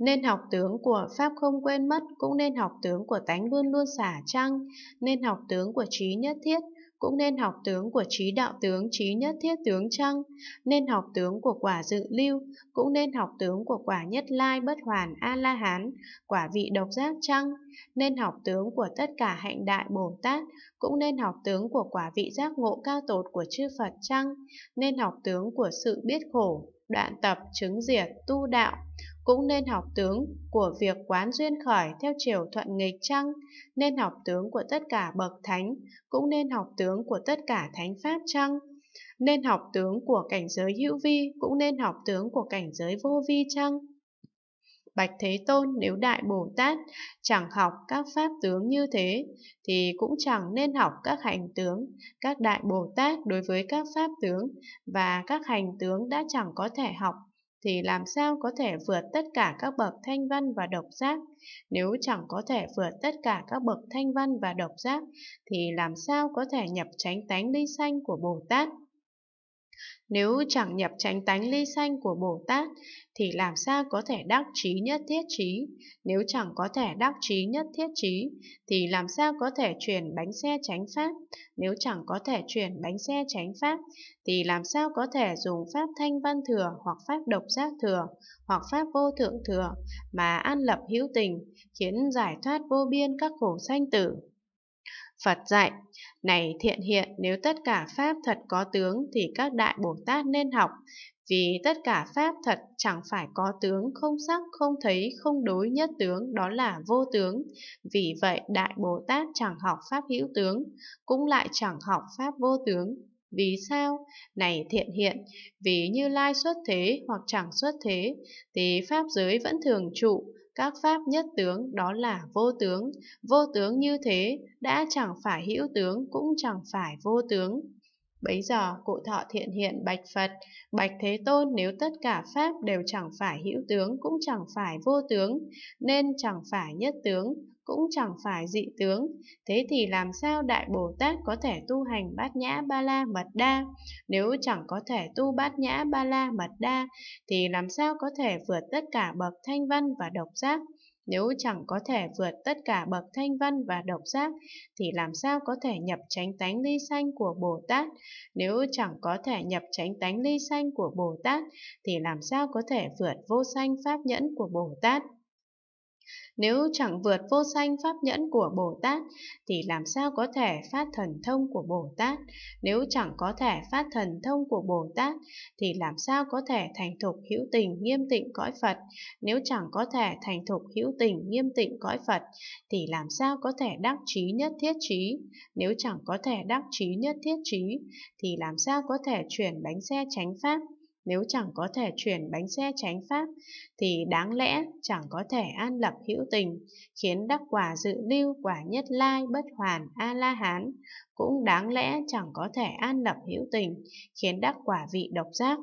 Nên học tướng của Pháp không quên mất, cũng nên học tướng của tánh luôn luôn xả trăng, nên học tướng của trí nhất thiết, cũng nên học tướng của trí đạo tướng trí nhất thiết tướng trăng, nên học tướng của quả dự lưu, cũng nên học tướng của quả nhất lai bất hoàn A-la-hán, quả vị độc giác trăng, nên học tướng của tất cả hạnh đại Bồ Tát, cũng nên học tướng của quả vị giác ngộ cao tột của chư Phật trăng, nên học tướng của sự biết khổ, đoạn tập, chứng diệt, tu đạo, cũng nên học tướng của việc quán duyên khởi theo chiều thuận nghịch trăng, nên học tướng của tất cả bậc thánh, cũng nên học tướng của tất cả thánh pháp trăng, nên học tướng của cảnh giới hữu vi, cũng nên học tướng của cảnh giới vô vi trăng. Bạch Thế Tôn nếu Đại Bồ Tát chẳng học các pháp tướng như thế, thì cũng chẳng nên học các hành tướng, các Đại Bồ Tát đối với các pháp tướng, và các hành tướng đã chẳng có thể học thì làm sao có thể vượt tất cả các bậc thanh văn và độc giác? Nếu chẳng có thể vượt tất cả các bậc thanh văn và độc giác, thì làm sao có thể nhập chánh tánh ly sanh của Bồ Tát? Nếu chẳng nhập tránh tánh ly sanh của Bồ Tát, thì làm sao có thể đắc trí nhất thiết trí? Nếu chẳng có thể đắc trí nhất thiết trí, thì làm sao có thể chuyển bánh xe tránh pháp? Nếu chẳng có thể chuyển bánh xe tránh pháp, thì làm sao có thể dùng pháp thanh văn thừa hoặc pháp độc giác thừa hoặc pháp vô thượng thừa mà an lập hữu tình, khiến giải thoát vô biên các khổ sanh tử? Phật dạy, này thiện hiện, nếu tất cả Pháp thật có tướng thì các đại Bồ Tát nên học, vì tất cả Pháp thật chẳng phải có tướng, không sắc, không thấy, không đối nhất tướng, đó là vô tướng. Vì vậy, Đại Bồ Tát chẳng học Pháp hữu tướng, cũng lại chẳng học Pháp vô tướng. Vì sao? Này thiện hiện, vì như lai xuất thế hoặc chẳng xuất thế, thì Pháp giới vẫn thường trụ, các pháp nhất tướng đó là vô tướng, vô tướng như thế đã chẳng phải hữu tướng cũng chẳng phải vô tướng. Bấy giờ cụ thọ thiện hiện bạch Phật, bạch Thế Tôn nếu tất cả Pháp đều chẳng phải hữu tướng cũng chẳng phải vô tướng, nên chẳng phải nhất tướng, cũng chẳng phải dị tướng, thế thì làm sao Đại Bồ Tát có thể tu hành bát nhã ba la mật đa? Nếu chẳng có thể tu bát nhã ba la mật đa, thì làm sao có thể vượt tất cả bậc thanh văn và độc giác? Nếu chẳng có thể vượt tất cả bậc thanh văn và độc giác, thì làm sao có thể nhập tránh tánh ly xanh của Bồ Tát? Nếu chẳng có thể nhập tránh tánh ly xanh của Bồ Tát, thì làm sao có thể vượt vô sanh pháp nhẫn của Bồ Tát? Nếu chẳng vượt vô sanh pháp nhẫn của Bồ Tát thì làm sao có thể phát thần thông của Bồ Tát? Nếu chẳng có thể phát thần thông của Bồ Tát thì làm sao có thể thành thục hữu tình nghiêm tịnh cõi Phật? Nếu chẳng có thể thành thục hữu tình nghiêm tịnh cõi Phật thì làm sao có thể đắc trí nhất thiết trí? Nếu chẳng có thể đắc trí nhất thiết trí thì làm sao có thể chuyển bánh xe tránh pháp? nếu chẳng có thể chuyển bánh xe tránh pháp thì đáng lẽ chẳng có thể an lập hữu tình khiến đắc quả dự lưu quả nhất lai bất hoàn a la hán cũng đáng lẽ chẳng có thể an lập hữu tình khiến đắc quả vị độc giác